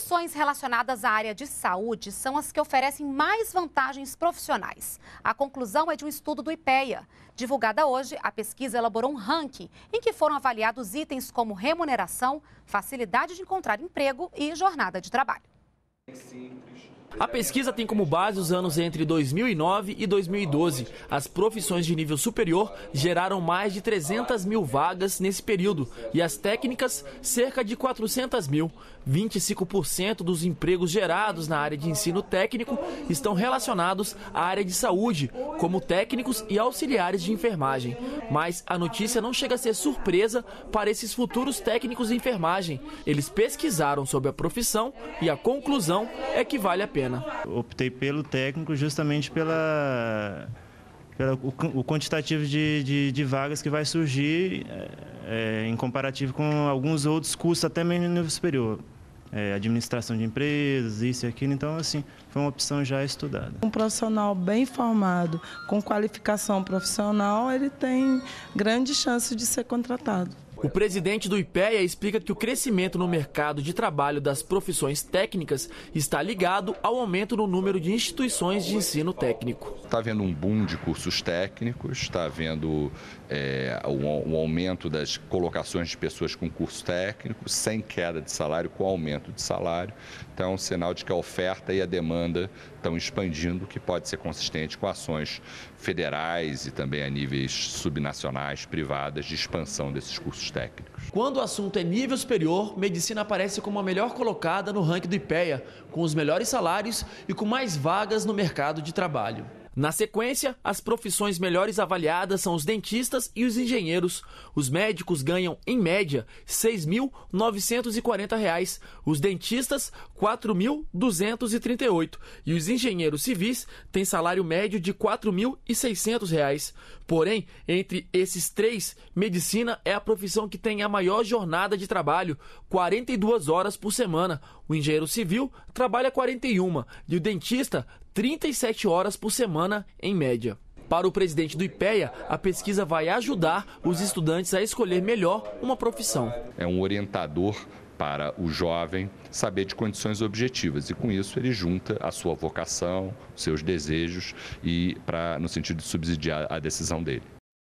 Profissões relacionadas à área de saúde são as que oferecem mais vantagens profissionais. A conclusão é de um estudo do IPEA. Divulgada hoje, a pesquisa elaborou um ranking em que foram avaliados itens como remuneração, facilidade de encontrar emprego e jornada de trabalho. É a pesquisa tem como base os anos entre 2009 e 2012. As profissões de nível superior geraram mais de 300 mil vagas nesse período e as técnicas, cerca de 400 mil. 25% dos empregos gerados na área de ensino técnico estão relacionados à área de saúde, como técnicos e auxiliares de enfermagem. Mas a notícia não chega a ser surpresa para esses futuros técnicos de enfermagem. Eles pesquisaram sobre a profissão e a conclusão é que vale a pena pena? Optei pelo técnico justamente pela, pela o, o quantitativo de, de, de, vagas que vai surgir é, é, em comparativo com alguns outros cursos, até mesmo no nível superior. É, administração de empresas, isso e aquilo. Então, assim, foi uma opção já estudada. Um profissional bem formado, com qualificação profissional, ele tem grande chance de ser contratado. O presidente do IPEA explica que o crescimento no mercado de trabalho das profissões técnicas está ligado ao aumento no número de instituições de ensino técnico. Está havendo um boom de cursos técnicos, está havendo é, um, aumento das colocações de pessoas com curso técnico, sem queda de salário, com aumento de salário. Então, é um sinal de que a oferta e a demanda estão expandindo, que pode ser consistente com ações federais e também a níveis subnacionais, privadas, de expansão desses cursos técnicos. Quando o assunto é nível superior, medicina aparece como a melhor colocada no ranking do IPEA, com os melhores salários e com mais vagas no mercado de trabalho. Na sequência, as profissões melhores avaliadas são os dentistas e os engenheiros. Os médicos ganham, em média, R$ 6.940, os dentistas R$ 4.238 e os engenheiros civis têm salário médio de R$ 4.600. Porém, entre esses três, medicina é a profissão que tem a maior jornada de trabalho, 42 horas por semana. O engenheiro civil trabalha 41 e o dentista 37 horas por semana, em média. Para o presidente do IPEA, a pesquisa vai ajudar os estudantes a escolher melhor uma profissão. É um orientador para o jovem saber de condições objetivas e com isso ele junta a sua vocação, seus desejos e para no sentido de subsidiar a decisão dele.